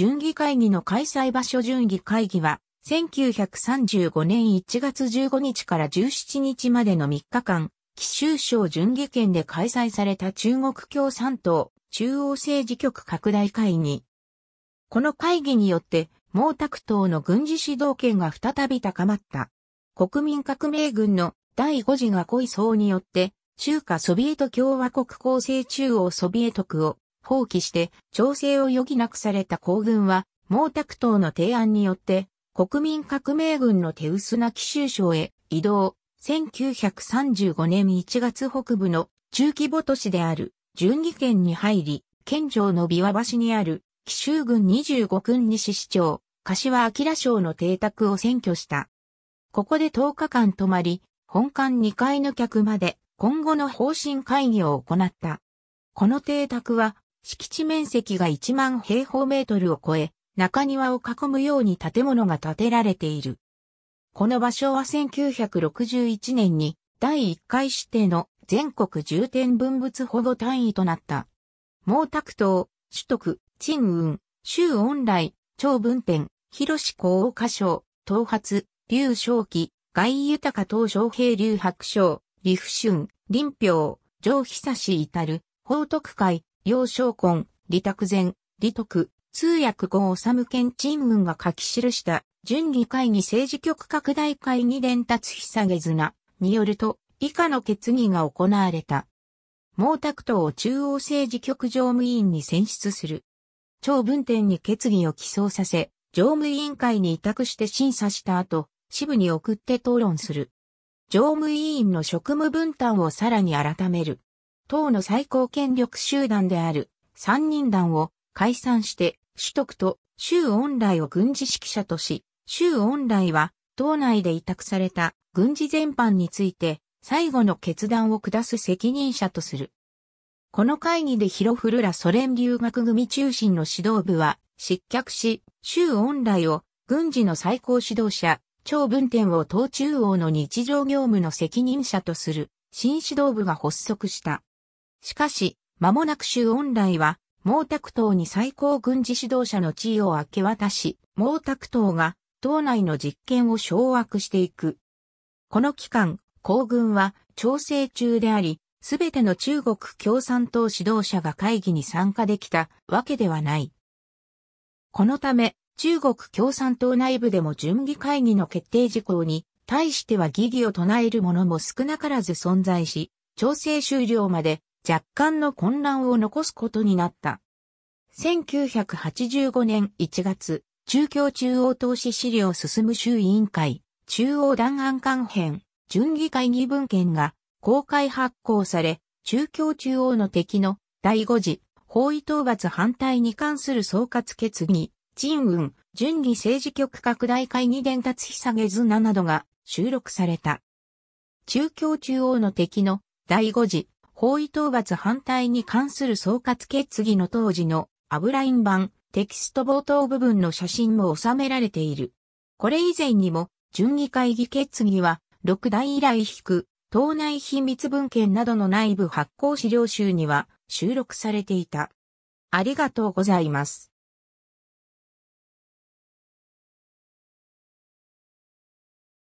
準議会議の開催場所準議会議は、1935年1月15日から17日までの3日間、貴州省準議県で開催された中国共産党中央政治局拡大会議。この会議によって、毛沢東の軍事指導権が再び高まった。国民革命軍の第5次が濃い層によって、中華ソビエト共和国構成中央ソビエト区を放棄して調整を余儀なくされた皇軍は毛沢東の提案によって国民革命軍の手薄な奇州省へ移動。1935年1月北部の中規模都市である順義県に入り、県庁の琵琶橋にある奇州軍25軍西市長、柏明省の邸宅を占拠した。ここで10日間泊まり、本館2階の客まで今後の方針会議を行った。この邸宅は敷地面積が1万平方メートルを超え、中庭を囲むように建物が建てられている。この場所は1961年に第1回指定の全国重点文物保護単位となった。毛沢東、主徳、鎮雲、周恩来、張文天、広志高岡省、東発、劉少奇、外豊東昌平劉白章、李不春、林彪、上久志至る、報徳会、要昇婚、離託前、離徳、通訳後治県陳文が書き記した、準議会議政治局拡大会議伝達久下綱によると、以下の決議が行われた。毛沢東を中央政治局常務委員に選出する。長文展に決議を起草させ、常務委員会に委託して審査した後、支部に送って討論する。常務委員の職務分担をさらに改める。党の最高権力集団である三人団を解散して、取徳と州恩来を軍事指揮者とし、州恩来は党内で委託された軍事全般について最後の決断を下す責任者とする。この会議でフ古らソ連留学組中心の指導部は失脚し、州恩来を軍事の最高指導者、張文天を党中央の日常業務の責任者とする新指導部が発足した。しかし、間もなく周恩来は、毛沢東に最高軍事指導者の地位を明け渡し、毛沢東が党内の実権を掌握していく。この期間、皇軍は調整中であり、すべての中国共産党指導者が会議に参加できたわけではない。このため、中国共産党内部でも準備会議の決定事項に対しては疑義を唱える者も少なからず存在し、調整終了まで若干の混乱を残すことになった。1985年1月、中共中央投資資料進む衆委員会、中央弾案官編、準議会議文献が公開発行され、中共中央の敵の第5次包囲討伐反対に関する総括決議、陳運、準議政治局拡大会議伝達下げずななどが収録された。中共中央の敵の第5次法医討伐反対に関する総括決議の当時の油ン版テキスト冒頭部分の写真も収められている。これ以前にも、順議会議決議は、6代以来引く、党内秘密文献などの内部発行資料集には収録されていた。ありがとうございます。